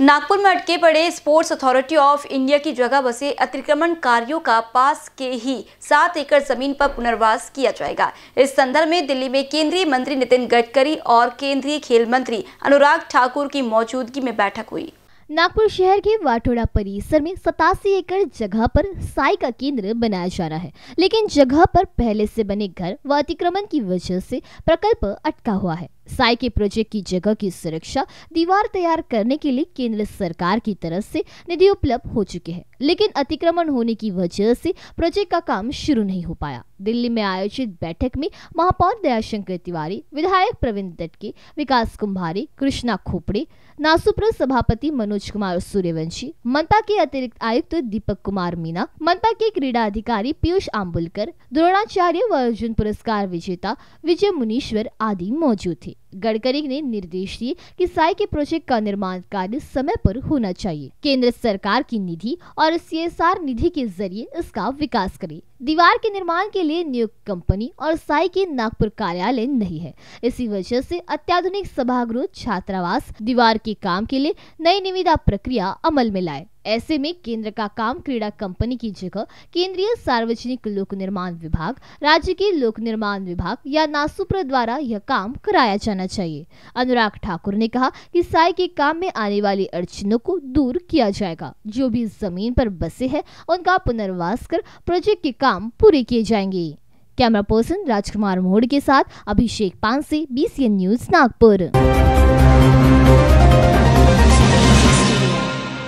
नागपुर में अटके पड़े स्पोर्ट्स अथॉरिटी ऑफ इंडिया की जगह बसे अतिक्रमण कार्यों का पास के ही सात एकड़ जमीन पर पुनर्वास किया जाएगा इस संदर्भ में दिल्ली में केंद्रीय मंत्री नितिन गडकरी और केंद्रीय खेल मंत्री अनुराग ठाकुर की मौजूदगी में बैठक हुई नागपुर शहर के वाटोड़ा परिसर में सतासी एकड़ जगह पर साई का केंद्र बनाया जा रहा है लेकिन जगह पर पहले से बने घर व अतिक्रमण की वजह से प्रकल्प अटका हुआ है साई के प्रोजेक्ट की जगह की सुरक्षा दीवार तैयार करने के लिए केंद्र सरकार की तरफ से निधि उपलब्ध हो चुके हैं लेकिन अतिक्रमण होने की वजह से प्रोजेक्ट का काम शुरू नहीं हो पाया दिल्ली में आयोजित बैठक में महापौर दयाशंकर तिवारी विधायक प्रवीण दटके विकास कुंभारी कृष्णा खोपड़े नासुप्र सभापति मनोज कुमार सूर्यवंशी मनपा के अतिरिक्त आयुक्त तो दीपक कुमार मीना मनपा के क्रीडा अधिकारी पीयूष आम्बुलकर द्रोणाचार्य व अर्जुन पुरस्कार विजेता विजय मुनीश्वर आदि मौजूद थे गडकरी ने निर्देश दिए कि साई के प्रोजेक्ट का निर्माण कार्य समय पर होना चाहिए केंद्र सरकार की निधि और सी निधि के जरिए इसका विकास करे दीवार के निर्माण के लिए नियुक्त कंपनी और साई के नागपुर कार्यालय नहीं है इसी वजह से अत्याधुनिक सभागृह छात्रावास दीवार के काम के लिए नई निविदा प्रक्रिया अमल में लाए ऐसे में केंद्र का काम क्रीड़ा कंपनी की जगह केंद्रीय सार्वजनिक लोक निर्माण विभाग राज्य के लोक निर्माण विभाग या नासुप्र द्वारा यह काम कराया जाना चाहिए अनुराग ठाकुर ने कहा कि साय के काम में आने वाली अड़चनों को दूर किया जाएगा जो भी जमीन पर बसे है उनका पुनर्वास कर प्रोजेक्ट के काम पूरे किए जाएंगे कैमरा पर्सन राजकुमार मोड़ के साथ अभिषेक पांसे बी न्यूज नागपुर